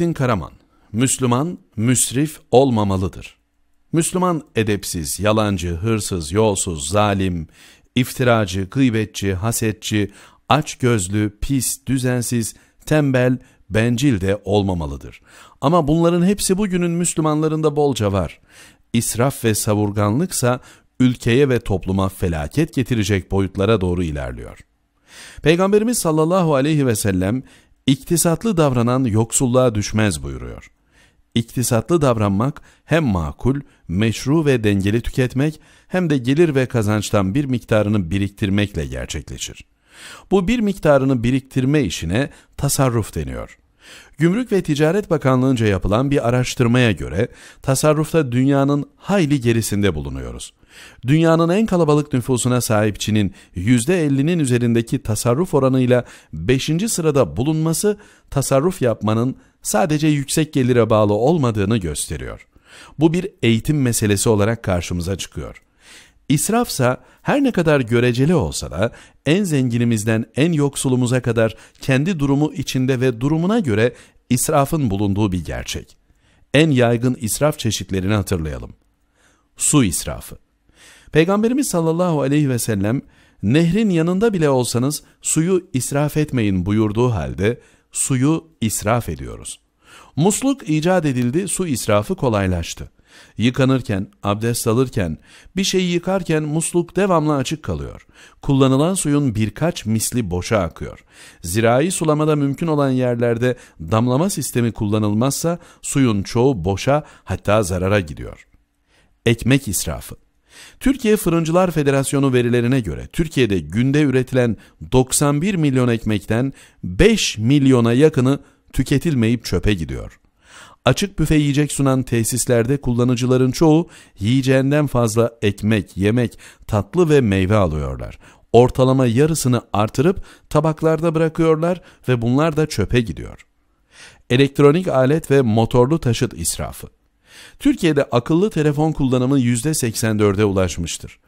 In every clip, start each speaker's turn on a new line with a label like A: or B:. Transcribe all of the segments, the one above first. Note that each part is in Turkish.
A: Muhittin Karaman, Müslüman, müsrif olmamalıdır. Müslüman edepsiz, yalancı, hırsız, yolsuz, zalim, iftiracı, gıybetçi, hasetçi, açgözlü, pis, düzensiz, tembel, bencil de olmamalıdır. Ama bunların hepsi bugünün Müslümanlarında bolca var. İsraf ve savurganlıksa ülkeye ve topluma felaket getirecek boyutlara doğru ilerliyor. Peygamberimiz sallallahu aleyhi ve sellem İktisatlı davranan yoksulluğa düşmez buyuruyor. İktisatlı davranmak hem makul, meşru ve dengeli tüketmek hem de gelir ve kazançtan bir miktarını biriktirmekle gerçekleşir. Bu bir miktarını biriktirme işine tasarruf deniyor. Gümrük ve Ticaret Bakanlığı'nca yapılan bir araştırmaya göre tasarrufta dünyanın hayli gerisinde bulunuyoruz. Dünyanın en kalabalık nüfusuna sahip Çin'in %50'nin üzerindeki tasarruf oranıyla 5. sırada bulunması tasarruf yapmanın sadece yüksek gelire bağlı olmadığını gösteriyor. Bu bir eğitim meselesi olarak karşımıza çıkıyor. İsrafsa her ne kadar göreceli olsa da en zenginimizden en yoksulumuza kadar kendi durumu içinde ve durumuna göre israfın bulunduğu bir gerçek. En yaygın israf çeşitlerini hatırlayalım. Su israfı. Peygamberimiz sallallahu aleyhi ve sellem nehrin yanında bile olsanız suyu israf etmeyin buyurduğu halde suyu israf ediyoruz. Musluk icat edildi, su israfı kolaylaştı. Yıkanırken, abdest alırken, bir şeyi yıkarken musluk devamlı açık kalıyor. Kullanılan suyun birkaç misli boşa akıyor. Zirai sulamada mümkün olan yerlerde damlama sistemi kullanılmazsa suyun çoğu boşa hatta zarara gidiyor. Ekmek israfı Türkiye Fırıncılar Federasyonu verilerine göre Türkiye'de günde üretilen 91 milyon ekmekten 5 milyona yakını tüketilmeyip çöpe gidiyor. Açık büfe yiyecek sunan tesislerde kullanıcıların çoğu yiyeceğinden fazla ekmek, yemek, tatlı ve meyve alıyorlar. Ortalama yarısını artırıp tabaklarda bırakıyorlar ve bunlar da çöpe gidiyor. Elektronik alet ve motorlu taşıt israfı Türkiye'de akıllı telefon kullanımı %84'e ulaşmıştır.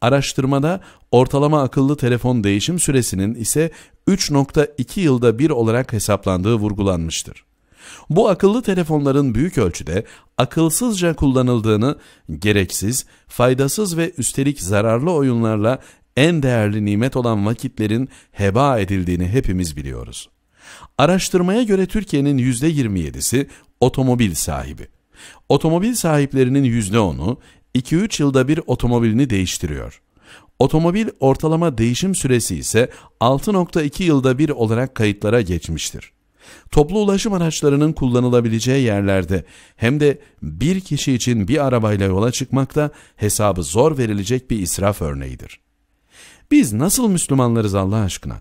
A: Araştırmada ortalama akıllı telefon değişim süresinin ise 3.2 yılda bir olarak hesaplandığı vurgulanmıştır. Bu akıllı telefonların büyük ölçüde akılsızca kullanıldığını, gereksiz, faydasız ve üstelik zararlı oyunlarla en değerli nimet olan vakitlerin heba edildiğini hepimiz biliyoruz. Araştırmaya göre Türkiye'nin %27'si otomobil sahibi. Otomobil sahiplerinin %10'u 2-3 yılda bir otomobilini değiştiriyor. Otomobil ortalama değişim süresi ise 6.2 yılda bir olarak kayıtlara geçmiştir. Toplu ulaşım araçlarının kullanılabileceği yerlerde hem de bir kişi için bir arabayla yola çıkmak da hesabı zor verilecek bir israf örneğidir. Biz nasıl Müslümanlarız Allah aşkına?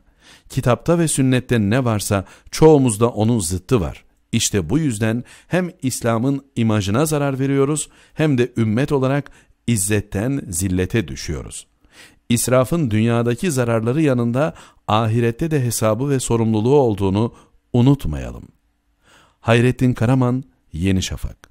A: Kitapta ve sünnette ne varsa çoğumuzda onun zıttı var. İşte bu yüzden hem İslam'ın imajına zarar veriyoruz hem de ümmet olarak izzetten zillete düşüyoruz. İsrafın dünyadaki zararları yanında ahirette de hesabı ve sorumluluğu olduğunu unutmayalım. Hayrettin Karaman, Yeni Şafak